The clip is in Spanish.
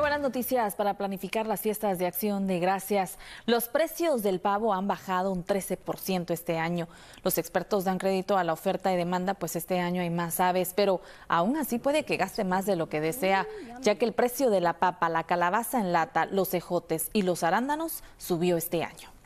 buenas noticias para planificar las fiestas de acción de gracias. Los precios del pavo han bajado un 13% este año. Los expertos dan crédito a la oferta y demanda, pues este año hay más aves, pero aún así puede que gaste más de lo que desea, ya que el precio de la papa, la calabaza en lata, los ejotes y los arándanos subió este año.